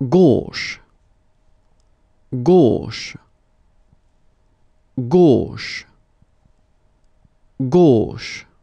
gauche, gauche, gauche, gauche.